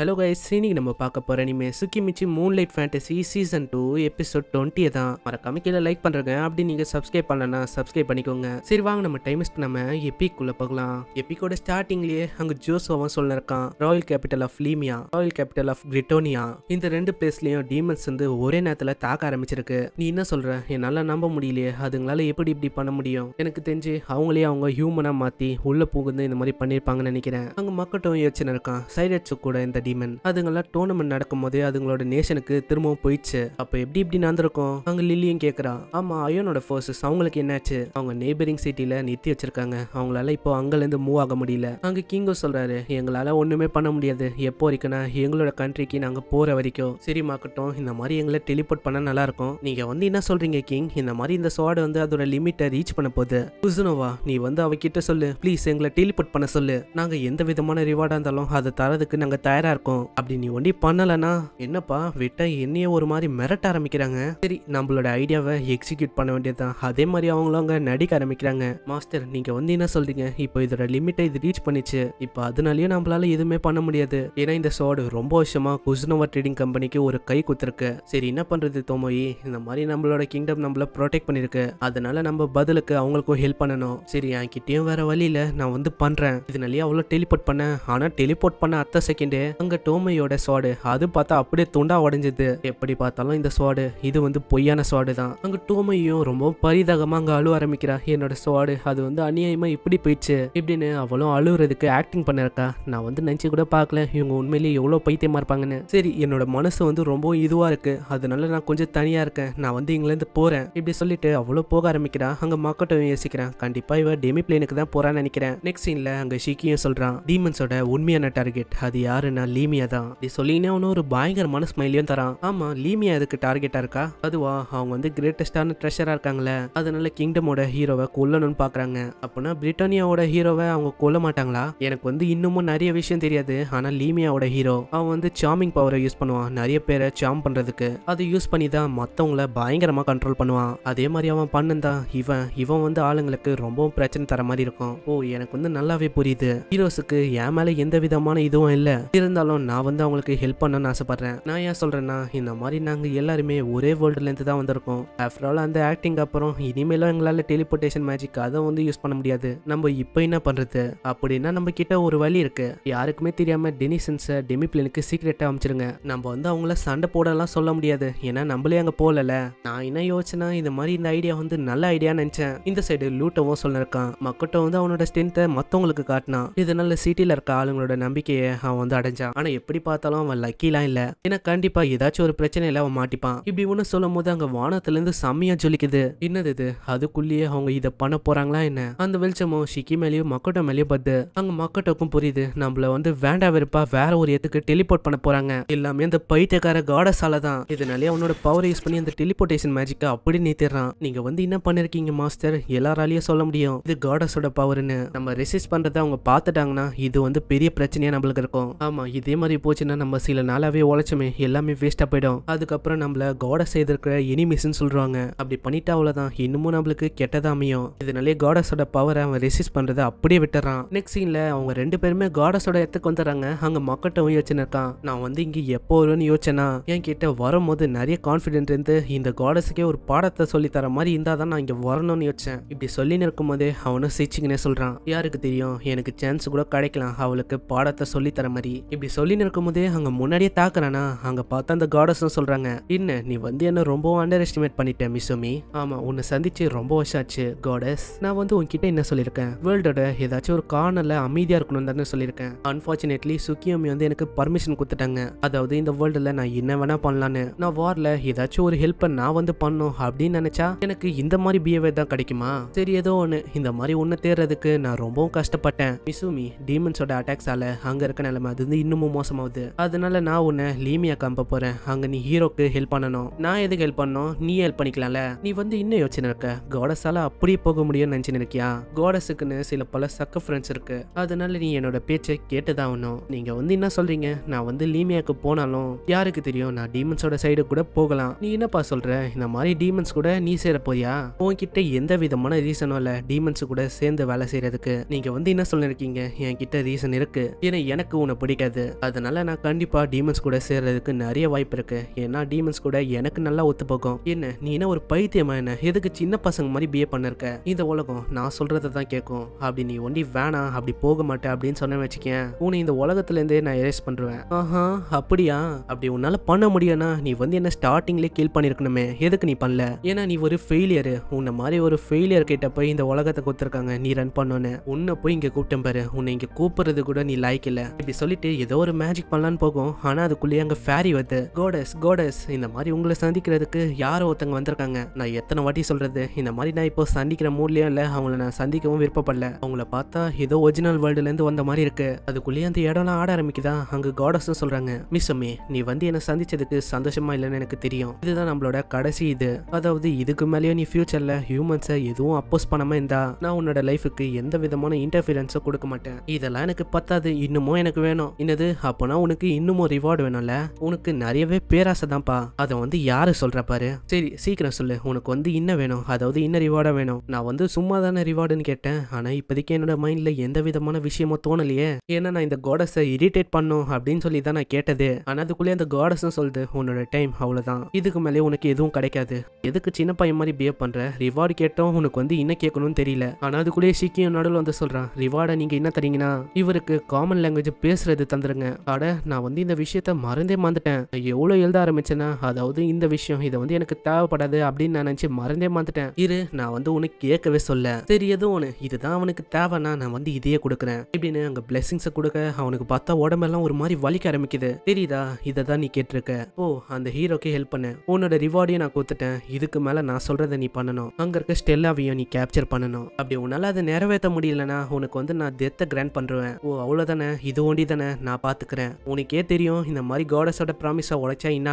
hello guys இன்னைக்கு நம்ம பார்க்க போகிற Michi moon light fantasy season two episode twenty தான் வர கமிக்கையில் லைக் பண்ணுறங்க அப்படி நீங்கள் சப்ஸ்கிரைப் பண்ணலன்னா சப்ஸ்கிரைப் பண்ணிக்கோங்க சரி வாங்க நம்ம டைம் வேஸ்ட் பண்ணாம எப்பிக்குள்ளே போகலாம் எப்பிக்கோட ஸ்டார்டிங்லேயே அங்கே ஜோசோவன் சொல்லிருக்கான் இருக்கான் royal capital of Limia royal capital of Gritonia இந்த ரெண்டு பிளேஸ்லையும் டீமன்ஸ் வந்து ஒரே நேரத்தில் தாக்க ஆரம்பிச்சிருக்கு நீ என்ன சொல்கிற என்னால் நம்ப முடியலையே அதுங்களால எப்படி இப்படி பண்ண முடியும் எனக்கு தெரிஞ்சு அவங்களே அவங்க ஹியூமனாக மாற்றி உள்ளே புகுந்து இந்த மாதிரி பண்ணியிருப்பாங்கன்னு நினைக்கிறேன் அங்கே மக்கட்டும் யோசனை இருக்கான் சைடட்ஸு கூட இந்த டீமன் அதுங்கெல்லாம் டோர்னமெண்ட் நடக்கும்போது அதுங்களோட நேஷனுக்கு திரும்பவும் போயிடுச்சு அப்போ எப்படி இப்படி நடந்திருக்கும் அங்க லில்லியும் கேட்குறான் ஆமா அயோனோட ஃபோர்ஸஸ் அவங்களுக்கு என்னாச்சு அவங்க நெய்பரிங் சிட்டியில நிறுத்தி வச்சிருக்காங்க அவங்களால இப்போ அங்கேருந்து மூவ் ஆக முடியல அங்க கிங்கோ சொல்றாரு எங்களால ஒண்ணுமே பண்ண முடியாது எப்போ இருக்குன்னா எங்களோட கண்ட்ரிக்கு நாங்க போற வரைக்கும் சரி இந்த மாதிரி எங்களை டெலிபோர்ட் பண்ண நல்லா இருக்கும் நீங்க வந்து என்ன சொல்றீங்க கிங் இந்த மாதிரி இந்த ஸ்வாடு வந்து அதோட லிமிட்டை ரீச் பண்ண போகுது குசுனோவா நீ வந்து அவகிட்ட சொல்லு ப்ளீஸ் எங்களை டெலிபோர்ட் பண்ண சொல்லு நாங்க எந்த விதமான ரிவார்டா இருந்தாலும் அதை தரதுக்கு நாங்க தயாரா இருக்கும் அப்படி நீ ஒண்டி பண்ணலைனா என்னப்பா விட்ட என்னையே ஒரு மாதிரி மிரட்ட ஆரம்பிக்கிறாங்க சரி நம்மளோட ஐடியாவை எக்ஸிக்யூட் பண்ண வேண்டியதுதான் அதே மாதிரி அவங்களும் அவங்க நடிக்க ஆரம்பிக்கிறாங்க மாஸ்டர் நீங்க வந்து என்ன சொல்றீங்க இப்போ இதோட லிமிட்டை இது ரீச் பண்ணிச்சு இப்போ அதனாலயே நம்மளால எதுவுமே பண்ண முடியாது ஏன்னா இந்த சோடு ரொம்ப வருஷமா குஸ்னோவா ட்ரேடிங் கம்பெனிக்கு ஒரு கை குத்துருக்கு சரி என்ன பண்றது தோமோயி இந்த மாதிரி நம்மளோட கிங்டம் நம்மள ப்ரொடெக்ட் பண்ணிருக்கு அதனால நம்ம பதிலுக்கு அவங்களுக்கும் ஹெல்ப் பண்ணணும் சரி என் கிட்டேயும் வேற வழியில நான் வந்து பண்றேன் இதனாலயே அவ்வளோ டெலிபோர்ட் பண்ணேன் ஆனா டெலிபோர்ட் பண்ண அத்த செகண்டே அங்கே டோமையோட சுவாடு அது பார்த்தா அப்படியே துண்டா உடஞ்சது எப்படி பார்த்தாலும் இந்த சுவாடு இது வந்து பொய்யான சுவாடு தான் அங்கே டோமையும் ரொம்ப பரிதகமாக அங்கே அழுவ ஆரம்பிக்கிறா என்னோட சுவாடு அது வந்து அநியாயமாக இப்படி போயிடுச்சு இப்படின்னு அவளும் அழுகுறதுக்கு ஆக்டிங் பண்ணிருக்கா நான் வந்து நினைச்சு கூட பார்க்கல இவங்க உண்மையிலேயே எவ்வளோ பைத்தியமாக இருப்பாங்கன்னு சரி என்னோட மனசு வந்து ரொம்ப இதுவாக இருக்குது அதனால நான் கொஞ்சம் தனியாக இருக்கேன் நான் வந்து இங்கிலேருந்து போகிறேன் இப்படி சொல்லிட்டு அவ்வளோ போக ஆரம்பிக்கிறான் அங்கே மக்கட்டையும் யோசிக்கிறேன் கண்டிப்பாக இவன் டெமி பிளேனுக்கு தான் போகிறான்னு நினைக்கிறேன் நெக்ஸ்ட் சீனில் அங்கே ஷிக்கியும் சொல்கிறான் டீமன்ஸோட உண்மையான டார்கெட் அது யாருன்னா லீமியா தான் இப்படி சொல்லிங்கன்னா அவனு ஒரு பயங்கரமான ஸ்மைலியும் தரான் ஆமா லீமியா இதுக்கு டார்கெட்டா இருக்கா அதுவா அவங்க வந்து கிரேட்டஸ்டான ட்ரெஷரா இருக்காங்களே அதனால கிங்டமோட ஹீரோவை கொல்லணும்னு பாக்குறாங்க அப்படின்னா பிரிட்டானியாவோட ஹீரோவை அவங்க கொல்ல மாட்டாங்களா எனக்கு வந்து இன்னமும் நிறைய விஷயம் தெரியாது ஆனா லீமியாவோட ஹீரோ அவன் வந்து சாமிங் பவரை யூஸ் பண்ணுவான் நிறைய பேரை சாம் பண்றதுக்கு அதை யூஸ் பண்ணி தான் மத்தவங்களை பயங்கரமா கண்ட்ரோல் பண்ணுவான் அதே மாதிரி அவன் பண்ணுந்தான் இவன் இவன் வந்து ஆளுங்களுக்கு ரொம்பவும் பிரச்சனை தர மாதிரி இருக்கும் ஓ எனக்கு வந்து நல்லாவே புரியுது ஹீரோஸுக்கு என் மேல எந்த விதமான இதுவும் இல்லை இருந்தாலும் இருந்தாலும் நான் வந்து அவங்களுக்கு ஹெல்ப் பண்ணணும்னு ஆசைப்பட்றேன் நான் ஏன் சொல்கிறேன்னா இந்த மாதிரி நாங்கள் எல்லாருமே ஒரே வேர்ல்டுலேருந்து தான் வந்திருக்கோம் ஆஃப்டர் ஆல் அந்த ஆக்டிங் அப்புறம் இனிமேலும் எங்களால் டெலிபோர்டேஷன் மேஜிக் அதை வந்து யூஸ் பண்ண முடியாது நம்ம இப்போ என்ன பண்ணுறது அப்படின்னா நம்ம கிட்ட ஒரு வழி இருக்குது யாருக்குமே தெரியாமல் டெனிசன்ஸை டெமிப்ளினுக்கு சீக்ரெட்டாக அமைச்சிருங்க நம்ம வந்து அவங்கள சண்டை போடலாம் சொல்ல முடியாது ஏன்னா நம்மளே அங்கே போகல நான் என்ன யோசனை இந்த மாதிரி இந்த ஐடியா வந்து நல்ல ஐடியா நினச்சேன் இந்த சைடு லூட்டவும் சொல்லிருக்கான் மக்கட்டும் வந்து அவனோட ஸ்ட்ரென்த்தை மற்றவங்களுக்கு காட்டினான் இதனால சிட்டியில் இருக்க ஆளுங்களோட நம்பிக்கையை அவன் வந்து அடைஞ்சான் ஆனா எப்படி பார்த்தாலும் அவன் லக்கிலாம் இல்ல ஏன்னா கண்டிப்பா ஏதாச்சும் ஒரு பிரச்சனையில அவன் மாட்டிப்பான் இப்படி ஒண்ணு சொல்லும் போது அங்க வானத்துல இருந்து செம்மையா ஜொலிக்குது என்னது இது அதுக்குள்ளேயே அவங்க இதை பண்ண போறாங்களா என்ன அந்த வெளிச்சமும் ஷிக்கி மேலேயும் மக்கோட்டோ மேலேயும் பத்து அங்க மக்கட்டக்கும் புரியுது நம்மள வந்து வேண்டா வெறுப்பா வேற ஒரு இடத்துக்கு டெலிபோர்ட் பண்ண போறாங்க எல்லாமே அந்த பைத்தியக்கார காடஸால தான் இதனாலே அவனோட பவர் யூஸ் பண்ணி அந்த டெலிபோர்டேஷன் மேஜிக்கை அப்படி நீத்திடுறான் நீங்க வந்து என்ன பண்ணிருக்கீங்க மாஸ்டர் எல்லாராலயும் சொல்ல முடியும் இது காடஸோட பவர்னு நம்ம ரெசிஸ்ட் பண்றதை அவங்க பார்த்துட்டாங்கன்னா இது வந்து பெரிய பிரச்சனையா நம்மளுக்கு இருக்கும் ஆமா இதே மாதிரி போச்சுன்னா நம்ம சில நாளாகவே உழைச்சமே எல்லாமே வேஸ்டா போயிடும் அதுக்கப்புறம் நம்மள காடஸ் செய்திருக்கிற எனிமிஸ்ன்னு சொல்றாங்க அப்படி பண்ணிட்டா அவ்வளவுதான் இன்னமும் நம்மளுக்கு கெட்டதா அமையும் இதனாலே காடஸோட பவரை அவன் ரெசிஸ் பண்ணுறதை அப்படியே விட்டுறான் நெக்ஸ்ட் சீன்ல அவங்க ரெண்டு பேருமே காடஸோட இடத்துக்கு வந்துடுறாங்க அங்கே மக்கட்டவும் யோசிச்சுருக்கான் இருக்கான் நான் வந்து இங்கே எப்போ வருவேன்னு யோசனா என் கிட்ட வரும்போது நிறைய கான்ஃபிடென்ட் இருந்து இந்த காடஸுக்கே ஒரு பாடத்தை சொல்லி தர மாதிரி இருந்தால் தான் நான் இங்கே வரணும்னு யோசிச்சேன் இப்படி சொல்லின்னு போதே அவனும் சிரிச்சிங்கன்னே சொல்கிறான் யாருக்கு தெரியும் எனக்கு சான்ஸ் கூட கிடைக்கலாம் அவளுக்கு பாடத்தை சொல்லி தர மாதிரி இப்படி இப்படி நிற்கும் போதே அங்கே முன்னாடியே தாக்குறானா அங்கே பார்த்தா அந்த காடஸ் சொல்கிறாங்க என்ன நீ வந்து என்ன ரொம்பவும் அண்டர் எஸ்டிமேட் பண்ணிட்டேன் மிசோமி ஆமாம் உன்னை சந்திச்சு ரொம்ப வருஷம் ஆச்சு காடஸ் நான் வந்து உன்கிட்ட என்ன சொல்லியிருக்கேன் வேர்ல்டோட ஏதாச்சும் ஒரு கார்னர்ல அமைதியாக இருக்கணும் தானே சொல்லியிருக்கேன் அன்ஃபார்ச்சுனேட்லி சுக்கியோமி வந்து எனக்கு பர்மிஷன் கொடுத்துட்டாங்க அதாவது இந்த வேர்ல்டில் நான் என்ன வேணா பண்ணலான்னு நான் வாரில் ஏதாச்சும் ஒரு ஹெல்ப்பை நான் வந்து பண்ணும் அப்படின்னு நினச்சா எனக்கு இந்த மாதிரி பிஹேவியர் தான் கிடைக்குமா சரி ஏதோ ஒன்று இந்த மாதிரி ஒன்று தேர்றதுக்கு நான் ரொம்பவும் கஷ்டப்பட்டேன் மிசூமி டீமன்ஸோட அட்டாக்ஸால அங்கே இருக்க நிலைமை அது வந்து இன்னும் இன்னமும் மோசமாகுது அதனால நான் உன்னை லீமியா கம்ப போறேன் அங்க நீ ஹீரோக்கு ஹெல்ப் பண்ணணும் நான் எதுக்கு ஹெல்ப் பண்ணணும் நீ ஹெல்ப் பண்ணிக்கலாம்ல நீ வந்து இன்னும் யோசனை இருக்க கோடஸால அப்படியே போக முடியும்னு நினைச்சு நினைக்கியா கோடஸுக்குன்னு சில பல சக்க ஃப்ரெண்ட்ஸ் இருக்கு அதனால நீ என்னோட பேச்சை கேட்டுதான் ஆகணும் நீங்க வந்து என்ன சொல்றீங்க நான் வந்து லீமியாக்கு போனாலும் யாருக்கு தெரியும் நான் டீமன்ஸோட சைடு கூட போகலாம் நீ என்னப்பா சொல்ற இந்த மாதிரி டீமன்ஸ் கூட நீ சேர போயா உன்கிட்ட எந்த விதமான ரீசனும் இல்ல டீமன்ஸ் கூட சேர்ந்து வேலை செய்யறதுக்கு நீங்க வந்து என்ன சொல்லிருக்கீங்க என்கிட்ட ரீசன் இருக்கு ஏன்னா எனக்கு உன்னை பிடிக்காது அதனால நான் கண்டிப்பாக டீமன்ஸ் கூட சேர்றதுக்கு நிறைய வாய்ப்பு இருக்கு ஏன்னா டீமன்ஸ் கூட எனக்கு நல்லா ஒத்து போகும் என்ன நீ என்ன ஒரு பைத்தியமா என்ன எதுக்கு சின்ன பசங்க மாதிரி பிஏ பண்ணிருக்க இந்த உலகம் நான் சொல்றதை தான் கேட்கும் அப்படி நீ ஒண்டி வேணாம் அப்படி போக மாட்டேன் அப்படின்னு சொன்ன வச்சுக்கேன் உன்னை இந்த உலகத்துல இருந்தே நான் எரேஸ் பண்றேன் ஆஹா அப்படியா அப்படி உன்னால பண்ண முடியும்னா நீ வந்து என்ன ஸ்டார்டிங்லேயே கீழ் பண்ணிருக்கணுமே எதுக்கு நீ பண்ணல ஏன்னா நீ ஒரு ஃபெயிலியர் உன்னை மாதிரி ஒரு ஃபெயிலியர் கிட்ட போய் இந்த உலகத்தை கொடுத்துருக்காங்க நீ ரன் பண்ணோன்னு உன்னை போய் இங்க கூப்பிட்டேன் பாரு உன்னை இங்க கூப்பிடுறது கூட நீ லாய்க்கில்ல இப்படி சொல்லிட்டு ஏதோ ஏதோ ஒரு மேஜிக் பண்ணலான்னு போகும் ஆனால் அதுக்குள்ளேயே அங்கே ஃபேரி வருது கோடஸ் கோடஸ் இந்த மாதிரி உங்களை சந்திக்கிறதுக்கு யாரோ ஒருத்தங்க வந்திருக்காங்க நான் எத்தனை வாட்டி சொல்கிறது இந்த மாதிரி நான் இப்போ சந்திக்கிற மூட்லேயும் இல்லை அவங்கள நான் சந்திக்கவும் விருப்பப்படல அவங்கள பார்த்தா ஏதோ ஒரிஜினல் வேர்ல்டுலேருந்து வந்த மாதிரி இருக்கு அதுக்குள்ளேயே அந்த இடம்லாம் ஆட ஆரம்பிக்குதா அங்கே கோடஸ்னு சொல்கிறாங்க மிஸ் அம்மி நீ வந்து என்னை சந்திச்சதுக்கு சந்தோஷமா இல்லைன்னு எனக்கு தெரியும் இதுதான் நம்மளோட கடைசி இது அதாவது இதுக்கு மேலேயும் நீ ஃபியூச்சரில் ஹியூமன்ஸை எதுவும் அப்போஸ் பண்ணாமல் இருந்தா நான் உன்னோட லைஃபுக்கு எந்த விதமான இன்டர்ஃபியரன்ஸும் கொடுக்க மாட்டேன் இதெல்லாம் எனக்கு பத்தாது இன்னமும் எனக்கு வேணும் என்னது போகுது அப்பனா உனக்கு இன்னமும் ரிவார்டு வேணும்ல உனக்கு நிறையவே பேராசை தான்ப்பா அதை வந்து யாரு சொல்ற பாரு சரி சீக்கிரம் சொல்லு உனக்கு வந்து இன்னும் வேணும் அதாவது இன்ன ரிவார்டா வேணும் நான் வந்து சும்மா தானே ரிவார்டுன்னு கேட்டேன் ஆனா இப்போதைக்கு என்னோட மைண்ட்ல எந்த விதமான விஷயமும் தோணலையே ஏன்னா நான் இந்த காடஸை இரிட்டேட் பண்ணும் அப்படின்னு சொல்லி தான் நான் கேட்டது ஆனா அதுக்குள்ளே அந்த காடஸும் சொல்லுது உன்னோட டைம் அவ்வளவுதான் இதுக்கு மேலே உனக்கு எதுவும் கிடைக்காது எதுக்கு சின்ன பையன் மாதிரி பிஹேவ் பண்ற ரிவார்டு கேட்டோம் உனக்கு வந்து என்ன கேட்கணும்னு தெரியல ஆனா அதுக்குள்ளேயே சீக்கியம் நடுவில் வந்து சொல்றான் ரிவார்டை நீங்க என்ன தரீங்கன்னா இவருக்கு காமன் லாங்குவேஜ் பேசுறது தந்துருங்க பாருங்க அட நான் வந்து இந்த விஷயத்த மறந்தே மறந்துட்டேன் எவ்வளவு எழுத ஆரம்பிச்சேன்னா அதாவது இந்த விஷயம் இதை வந்து எனக்கு தேவைப்படாது அப்படின்னு நான் நினச்சி மறந்தே மறந்துட்டேன் இரு நான் வந்து உனக்கு கேட்கவே சொல்ல சரி எதுவும் ஒன்று இதுதான் அவனுக்கு தேவைன்னா நான் வந்து இதையே கொடுக்குறேன் இப்படின்னு அங்கே பிளெஸிங்ஸ் கொடுக்க அவனுக்கு பார்த்தா உடம்பெல்லாம் ஒரு மாதிரி வலிக்க ஆரம்பிக்குது தெரியுதா இதை தான் நீ கேட்டிருக்க ஓ அந்த ஹீரோக்கே ஹெல்ப் பண்ண உன்னோட ரிவார்டையும் நான் கொடுத்துட்டேன் இதுக்கு மேலே நான் சொல்கிறத நீ பண்ணணும் அங்கே இருக்க ஸ்டெல்லாவையும் நீ கேப்சர் பண்ணணும் அப்படி உன்னால் அதை நிறைவேற்ற முடியலன்னா உனக்கு வந்து நான் டெத்தை கிராண்ட் பண்ணுறேன் ஓ அவ்வளவுதானே இது ஒண்டி தானே நான் பார்த்துக்கிறேன் உனக்கே தெரியும் இந்த மாதிரி காடஸோட ப்ராமிஸை உழைச்சா என்ன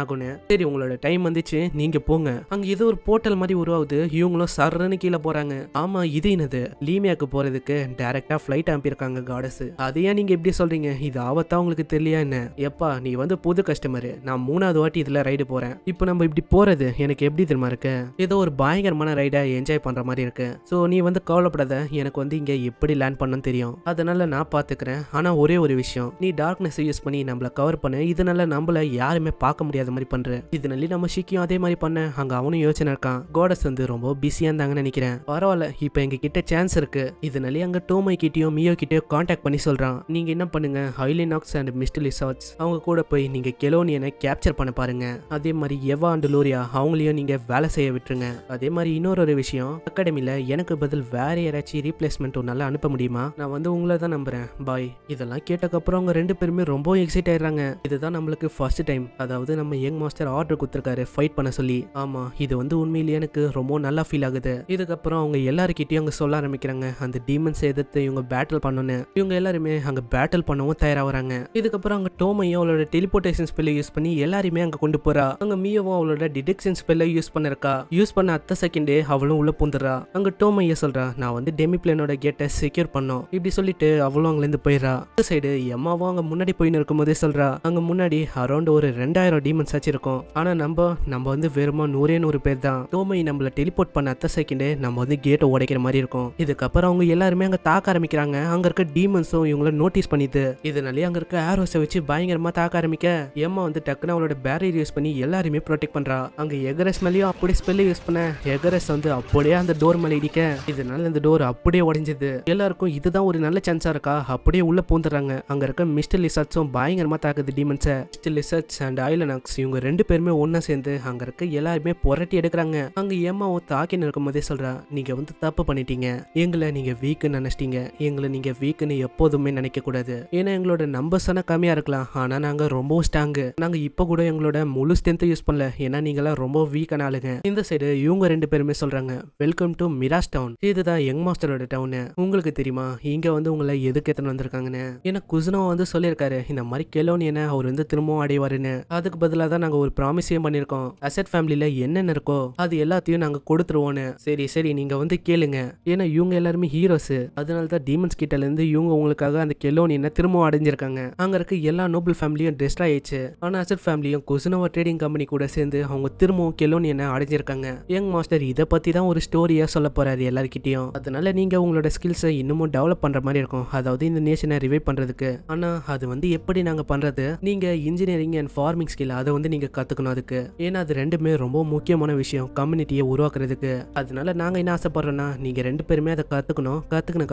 சரி உங்களோட டைம் வந்துச்சு நீங்க போங்க அங்க ஏதோ ஒரு போர்ட்டல் மாதிரி உருவாகுது இவங்களும் சர்றன்னு கீழே போறாங்க ஆமா இது என்னது லீமியாக்கு போறதுக்கு டைரக்டா ஃபிளைட் அனுப்பியிருக்காங்க காடஸ் அதையா நீங்க எப்படி சொல்றீங்க இது ஆபத்தா உங்களுக்கு தெரியலையா என்ன எப்பா நீ வந்து புது கஸ்டமரு நான் மூணாவது வாட்டி இதுல ரைடு போறேன் இப்போ நம்ம இப்படி போறது எனக்கு எப்படி தெரியுமா இருக்கு ஏதோ ஒரு பயங்கரமான ரைடா என்ஜாய் பண்ற மாதிரி இருக்கு ஸோ நீ வந்து கவலைப்படாத எனக்கு வந்து இங்க எப்படி லேண்ட் பண்ணணும்னு தெரியும் அதனால நான் பாத்துக்கிறேன் ஆனா ஒரே ஒரு விஷயம் நீ டார்க் டார்க்னஸை யூஸ் பண்ணி நம்மளை கவர் பண்ணு இதனால நம்மளை யாருமே பார்க்க முடியாத மாதிரி பண்ணுறேன் இதனால நம்ம ஷிக்கியும் அதே மாதிரி பண்ண அங்கே அவனும் யோசனை இருக்கான் கோடஸ் வந்து ரொம்ப பிஸியாக இருந்தாங்கன்னு நினைக்கிறேன் பரவாயில்ல இப்போ எங்க கிட்ட சான்ஸ் இருக்கு இதனால அங்கே டோமை கிட்டேயும் மியோ கிட்டேயும் காண்டாக்ட் பண்ணி சொல்கிறான் நீங்கள் என்ன பண்ணுங்க ஹைலினாக்ஸ் அண்ட் மிஸ்டர் லிசார்ட்ஸ் அவங்க கூட போய் நீங்கள் கெலோனியனை கேப்சர் பண்ண பாருங்க அதே மாதிரி எவா அண்ட் லோரியா அவங்களையும் நீங்கள் வேலை செய்ய விட்டுருங்க அதே மாதிரி இன்னொரு ஒரு விஷயம் அகாடமியில் எனக்கு பதில் வேற யாராச்சும் ரீப்ளேஸ்மெண்ட் உன்னால அனுப்ப முடியுமா நான் வந்து உங்களை தான் நம்புறேன் பாய் இதெல்லாம் கேட்டக்கப்புறம் அவங்க ரெண்டு பேருமே ரொம்ப எக்ஸைட் ஆயிடுறாங்க இதுதான் நம்மளுக்கு ஃபர்ஸ்ட் டைம் அதாவது நம்ம யங் மாஸ்டர் ஆர்டர் கொடுத்துருக்காரு ஃபைட் பண்ண சொல்லி ஆமா இது வந்து உண்மையிலேயே எனக்கு ரொம்ப நல்லா ஃபீல் ஆகுது இதுக்கப்புறம் அவங்க எல்லாருக்கிட்டையும் அவங்க சொல்ல ஆரம்பிக்கிறாங்க அந்த டீமன்ஸ் எதிர்த்து இவங்க பேட்டில் பண்ணணும் இவங்க எல்லாருமே அங்கே பேட்டில் பண்ணவும் தயாராகிறாங்க இதுக்கப்புறம் அங்கே டோமையும் அவளோட டெலிபோர்டேஷன் ஸ்பெல்லை யூஸ் பண்ணி எல்லாருமே அங்கே கொண்டு போறா அங்கே மீயவும் அவளோட டிடெக்ஷன் ஸ்பெல்லை யூஸ் பண்ணிருக்கா யூஸ் பண்ண அத்த செகண்டே அவளும் உள்ள பூந்துறா அங்க டோமையா சொல்றா நான் வந்து டெமி பிளேனோட கேட்டை செக்யூர் பண்ணோம் இப்படி சொல்லிட்டு அவளும் அங்கலேருந்து போயிடறா சைடு எம்மாவும் அங்கே முன்னாடி போயின்னு போதே சொல்றா அங்கே முன்னாடி அரௌண்ட் ஒரு ரெண்டாயிரம் டீமன்ஸ் ஆச்சு ஆனா ஆனால் நம்ம நம்ம வந்து வெறுமா நூறே நூறு பேர் தான் தோமை நம்மள டெலிபோர்ட் பண்ண அத்த செகண்டே நம்ம வந்து கேட்டை உடைக்கிற மாதிரி இருக்கும் இதுக்கப்புறம் அவங்க எல்லாருமே அங்கே தாக்க ஆரம்பிக்கிறாங்க அங்கே இருக்க டீமன்ஸும் இவங்கள நோட்டீஸ் பண்ணிது இதனாலே அங்கே இருக்க ஆரோஸை வச்சு பயங்கரமாக தாக்க ஆரம்பிக்க ஏமா வந்து டக்குன்னு அவளோட பேரியர் யூஸ் பண்ணி எல்லாருமே ப்ரொடெக்ட் பண்றா அங்கே எகரஸ் மேலேயும் அப்படியே ஸ்பெல் யூஸ் பண்ண எகரஸ் வந்து அப்படியே அந்த டோர் மேலே இடிக்க இதனால இந்த டோர் அப்படியே உடைஞ்சது எல்லாருக்கும் இதுதான் ஒரு நல்ல சான்ஸாக இருக்கா அப்படியே உள்ளே பூந்துறாங்க அங்கே இருக்க மிஸ்டர் லிசர்ட்ஸும் பயங்கரமாக தாக்குது டீமன்ஸை மிஸ்டர் லிசர்ட்ஸ் அண்ட் ஐலனாக்ஸ் இவங்க ரெண்டு பேருமே ஒன்றா சேர்ந்து அங்கே இருக்க எல்லாருமே புரட்டி எடுக்கிறாங்க அங்கே ஏமாவும் தாக்கி நிற்கும் போதே சொல்கிறான் நீங்கள் வந்து தப்பு பண்ணிட்டீங்க எங்களை நீங்கள் வீக்குன்னு நினச்சிட்டீங்க எங்களை நீங்கள் வீக்குன்னு எப்போதுமே நினைக்கக்கூடாது ஏன்னா எங்களோட நம்பர்ஸ் ஆனால் கம்மியாக இருக்கலாம் ஆனால் நாங்கள் ரொம்பவும் ஸ்ட்ராங்கு நாங்கள் இப்போ கூட எங்களோட முழு ஸ்ட்ரென்த்தை யூஸ் பண்ணல ஏன்னா நீங்களாம் ரொம்ப வீக்கான ஆளுங்க இந்த சைடு இவங்க ரெண்டு பேருமே சொல்கிறாங்க வெல்கம் டு மிராஸ் டவுன் இதுதான் யங் மாஸ்டரோட டவுனு உங்களுக்கு தெரியுமா இங்கே வந்து உங்களை எதுக்கு எத்தனை வந்திருக்காங்கன்னு ஏன்னா குசுனோ வந்து சொல்லி இருக்காரு இந்த மாதிரி கெலோனியனை அவர் வந்து திரும்பவும் அடைவாருன்னு அதுக்கு பதிலாக தான் நாங்கள் ஒரு ப்ராமிஸையும் பண்ணியிருக்கோம் அசட் ஃபேமிலியில என்னென்ன இருக்கோ அது எல்லாத்தையும் நாங்க கொடுத்துருவோம்னு சரி சரி நீங்க வந்து கேளுங்க ஏன்னா இவங்க எல்லாருமே ஹீரோஸ் அதனால தான் டீமன்ஸ் இருந்து இவங்க உங்களுக்காக அந்த கெலோனியனை திரும்பவும் அடைஞ்சிருக்காங்க அங்கே இருக்க எல்லா நோபல் ஃபேமிலியும் டெஸ்ட் ஆயிடுச்சு ஆனால் அசட் ஃபேமிலியும் கொசுனோவா ட்ரேடிங் கம்பெனி கூட சேர்ந்து அவங்க திரும்பவும் கெலோனியனை அடைஞ்சிருக்காங்க யங் மாஸ்டர் இதை பற்றி தான் ஒரு ஸ்டோரியாக சொல்ல போறாரு எல்லாருக்கிட்டையும் அதனால நீங்க உங்களோட ஸ்கில்ஸை இன்னமும் டெவலப் பண்ற மாதிரி இருக்கும் அதாவது இந்த நேஷனை ரிவைவ் பண்ணுறதுக்கு ஆனால் அது வந்து எப்படி நாங்கள் பண்ணுறது நீங்கள் இன்ஜினியரிங் அண்ட் ஃபார்மிங் ஸ்கில் அதை வந்து நீங்கள் கற்றுக்கணும் அதுக்கு ஏன்னா அது ரெண்டுமே ரொம்ப முக்கியமான விஷயம் கம்யூனிட்டியை உருவாக்குறதுக்கு அதனால நாங்கள் என்ன ஆசைப்படுறோம்னா நீங்கள் ரெண்டு பேருமே அதை கற்றுக்கணும்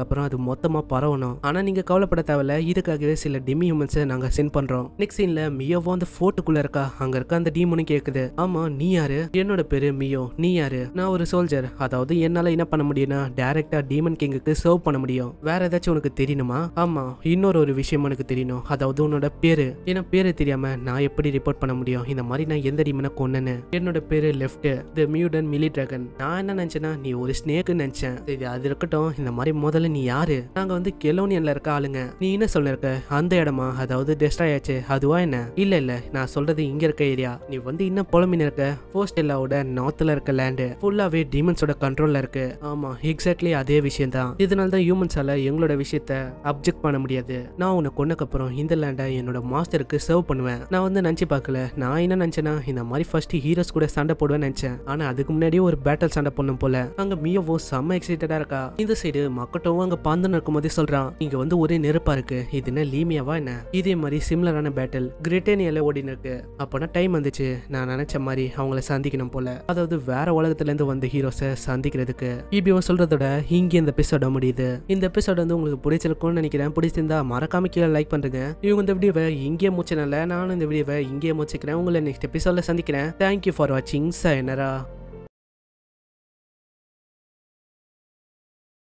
அப்புறம் அது மொத்தமாக பரவணும் ஆனால் நீங்கள் கவலைப்பட தேவையில்ல இதுக்காகவே சில டிமி ஹியூமன்ஸ் நாங்கள் சென்ட் பண்ணுறோம் நெக்ஸ்ட் சீன்ல மியோவோ அந்த ஃபோர்ட்டுக்குள்ளே இருக்கா அங்கே இருக்க அந்த டீமோனு கேட்குது ஆமாம் நீ யாரு என்னோட பேர் மியோ நீ யாரு நான் ஒரு சோல்ஜர் அதாவது என்னால் என்ன பண்ண முடியும்னா டேரெக்டாக டீமன் கிங்குக்கு சர்வ் பண்ண முடியும் வேற ஏதாச்சும் உனக்கு தெரியணுமா ஆமாம் இன்னொரு ஒரு விஷயம் எனக்கு தெரியணும் முடியும் அதாவது உன்னோட பேரு ஏன்னா பேரை தெரியாம நான் எப்படி ரிப்போர்ட் பண்ண முடியும் இந்த மாதிரி நான் எந்த டீமனை கொன்னேன்னு என்னோட பேரு லெப்ட் த மியூடன் மிலி டிராகன் நான் என்ன நினைச்சேன்னா நீ ஒரு ஸ்னேக் நினைச்சேன் சரி அது இருக்கட்டும் இந்த மாதிரி முதல்ல நீ யாரு நாங்க வந்து கெலோனியன்ல இருக்க ஆளுங்க நீ என்ன இருக்க அந்த இடமா அதாவது டெஸ்ட்ராய் ஆச்சு அதுவா என்ன இல்ல இல்ல நான் சொல்றது இங்க இருக்க ஏரியா நீ வந்து இன்னும் புலமின் இருக்க போஸ்டெல்லாவோட நார்த்ல இருக்க லேண்டு ஃபுல்லாவே டீமன்ஸோட கண்ட்ரோல்ல இருக்கு ஆமா எக்ஸாக்ட்லி அதே விஷயம் தான் இதனால தான் ஹியூமன்ஸால எங்களோட விஷயத்த அப்ஜெக்ட் பண்ண முடியாது நான் உன்னை கொன்னக்கப்புறம் அப்புறம் இந்த லேண்டை என்னோட மாஸ்டருக்கு சர்வ் பண்ணுவேன் நான் வந்து நினச்சி பார்க்கல நான் என்ன நினச்சேன்னா இந்த மாதிரி ஃபர்ஸ்ட் ஹீரோஸ் கூட சண்டை போடுவேன் நினச்சேன் ஆனால் அதுக்கு முன்னாடியே ஒரு பேட்டல் சண்டை பண்ணும் போல அங்கே மியோவோ செம்ம எக்ஸைட்டடாக இருக்கா இந்த சைடு மக்கட்டவும் அங்கே நடக்கும் போதே சொல்கிறான் இங்கே வந்து ஒரே நெருப்பாக இருக்கு இது என்ன லீமியாவா என்ன இதே மாதிரி சிம்லரான பேட்டல் கிரிட்டேனியால ஓடினு இருக்கு அப்போனா டைம் வந்துச்சு நான் நினச்ச மாதிரி அவங்கள சந்திக்கணும் போல அதாவது வேற உலகத்துலேருந்து வந்த ஹீரோஸை சந்திக்கிறதுக்கு சொல்கிறத சொல்கிறதோட இங்கே இந்த எபிசோட முடியுது இந்த எபிசோட் வந்து உங்களுக்கு பிடிச்சிருக்கும்னு நினைக்கிறேன் பிடிச்சிருந்தா மறக்காம கீழே லைக் பண்ணுறது அப்படின்னு இவங்க இந்த வீடியோவை இங்கே முடிச்சனால நானும் இந்த வீடியோவை இங்கே முடிச்சுக்கிறேன் உங்களை நெக்ஸ்ட் எபிசோட சந்திக்கிறேன் தேங்க்யூ ஃபார் வாட்சிங் சாய்னரா